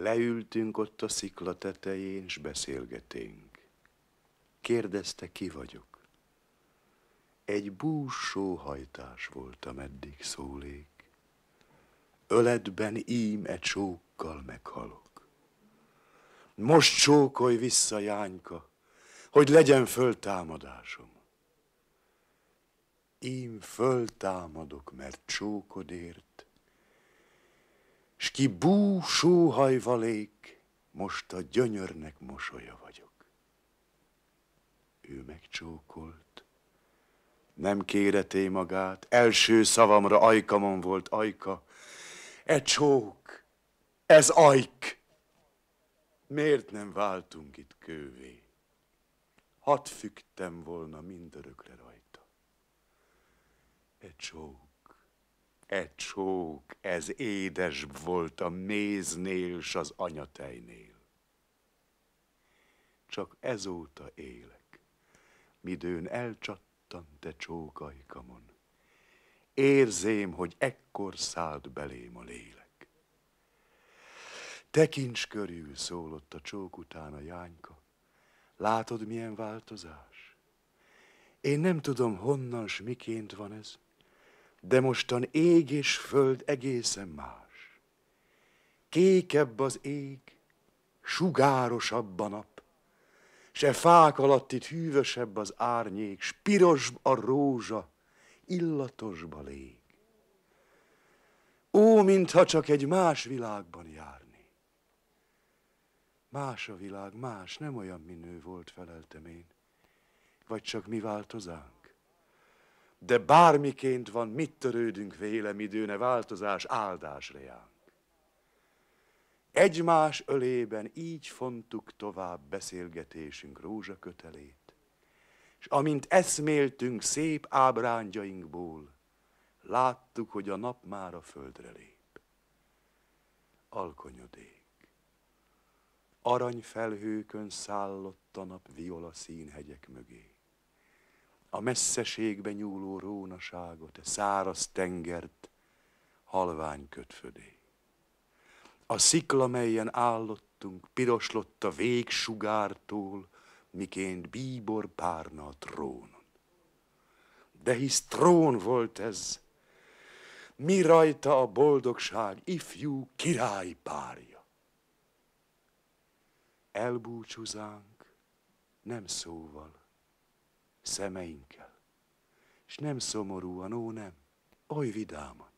Leültünk ott a szikla tetején, és beszélgetünk. Kérdezte, ki vagyok. Egy búsó hajtás voltam eddig szólék. Öletben ím egy csókkal meghalok. Most csókolj vissza, Jányka, hogy legyen föltámadásom. Ím föltámadok, mert csókodért s ki bú sóhajvalék, most a gyönyörnek mosolya vagyok. Ő megcsókolt, nem kéreté magát, első szavamra ajkamon volt ajka. E csók, ez ajk! Miért nem váltunk itt kővé? Hadd fügtem volna mindörökre rajta. E csók. E csók, ez édes volt a méznél s az anyatejnél. Csak ezóta élek, midőn elcsattant e csókajkamon. Érzém, hogy ekkor szállt belém a lélek. Tekints körül, szólott a csók után a jányka. Látod, milyen változás? Én nem tudom, honnan s miként van ez, de mostan ég és föld egészen más. Kékebb az ég, sugárosabb a nap, se fák alatt itt hűvösebb az árnyék, s piros a rózsa, illatosba lég. Ó, mintha csak egy más világban járni. Más a világ, más, nem olyan minő volt, feleltem én, vagy csak mi változánk de bármiként van, mit törődünk vélem időne változás áldásra jánk. Egymás ölében így fontuk tovább beszélgetésünk rózsakötelét, és amint eszméltünk szép ábrányjainkból, láttuk, hogy a nap már a földre lép. Alkonyodék. Aranyfelhőkön szállott a nap viola színhegyek mögé a messzeségbe nyúló rónaságot, a száraz tengert, halvány kötfödé. A szikla, melyen állottunk, piroslott a végsugártól, miként bíbor párna a trónon. De hisz trón volt ez, mi rajta a boldogság ifjú király párja. Elbúcsúzánk nem szóval, szemeinkkel. És nem szomorúan, ó nem, oly vidáman.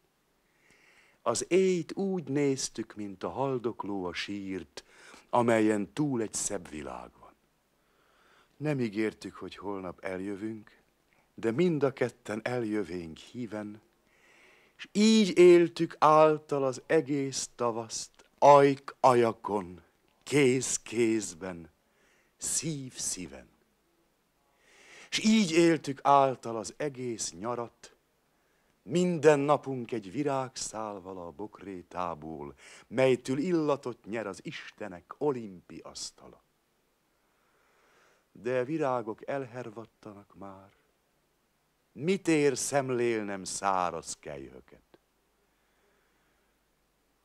Az éjt úgy néztük, mint a haldokló a sírt, amelyen túl egy szebb világ van. Nem ígértük, hogy holnap eljövünk, de mind a ketten eljövénk híven, és így éltük által az egész tavaszt, ajk ajakon, kéz kézben, szív szíven és így éltük által az egész nyarat, minden napunk egy szálval a bokrétából, melytől illatot nyer az Istenek olimpi asztala. De virágok elhervadtanak már, mit ér szemlélnem száraz kejhöket?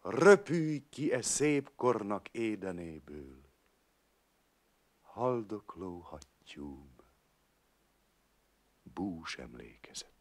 Röpülj ki e szép kornak édenéből, haldokló hattyúm bús emlékezet.